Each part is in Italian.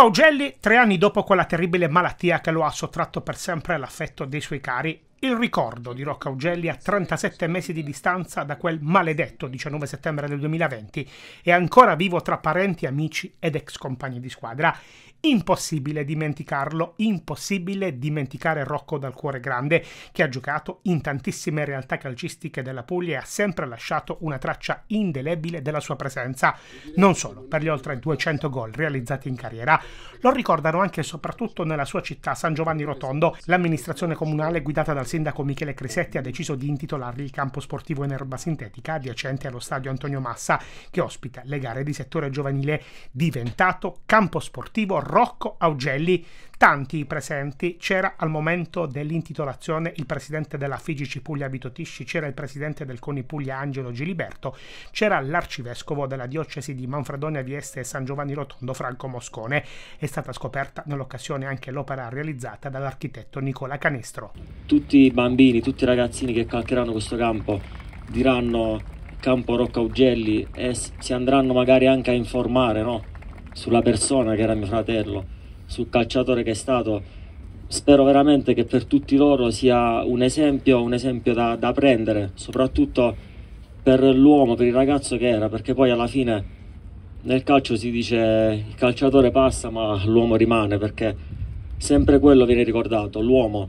Franco Augelli, tre anni dopo quella terribile malattia che lo ha sottratto per sempre all'affetto dei suoi cari, il ricordo di Rocca Ugelli a 37 mesi di distanza da quel maledetto 19 settembre del 2020 è ancora vivo tra parenti, amici ed ex compagni di squadra. Impossibile dimenticarlo, impossibile dimenticare Rocco dal cuore grande che ha giocato in tantissime realtà calcistiche della Puglia e ha sempre lasciato una traccia indelebile della sua presenza, non solo per gli oltre 200 gol realizzati in carriera, lo ricordano anche e soprattutto nella sua città San Giovanni Rotondo, l'amministrazione comunale guidata dal sindaco Michele Cresetti ha deciso di intitolargli il campo sportivo in erba sintetica adiacente allo stadio Antonio Massa che ospita le gare di settore giovanile diventato campo sportivo Rocco Augelli tanti presenti, c'era al momento dell'intitolazione il presidente della FIGC Puglia Vito c'era il presidente del CONI Puglia Angelo Giliberto, c'era l'arcivescovo della diocesi di Manfredonia di Este e San Giovanni Rotondo Franco Moscone. È stata scoperta nell'occasione anche l'opera realizzata dall'architetto Nicola Canestro. Tutti i bambini, tutti i ragazzini che calcheranno questo campo diranno campo Rocca Ugelli e si andranno magari anche a informare no? sulla persona che era mio fratello sul calciatore che è stato. Spero veramente che per tutti loro sia un esempio, un esempio da, da prendere, soprattutto per l'uomo, per il ragazzo che era, perché poi alla fine nel calcio si dice il calciatore passa ma l'uomo rimane perché sempre quello viene ricordato, l'uomo.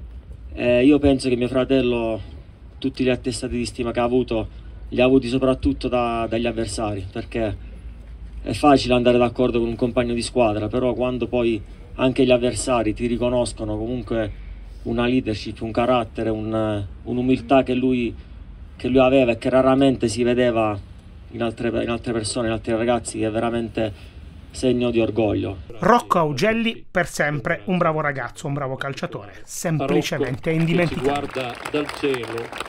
io penso che mio fratello tutti gli attestati di stima che ha avuto li ha avuti soprattutto da, dagli avversari perché è facile andare d'accordo con un compagno di squadra, però quando poi anche gli avversari ti riconoscono comunque una leadership, un carattere, un, un'umiltà che lui, che lui, aveva e che raramente si vedeva in altre, in altre persone, in altri ragazzi, che è veramente segno di orgoglio. Rocco Augelli, per sempre un bravo ragazzo, un bravo calciatore, semplicemente indimenticato.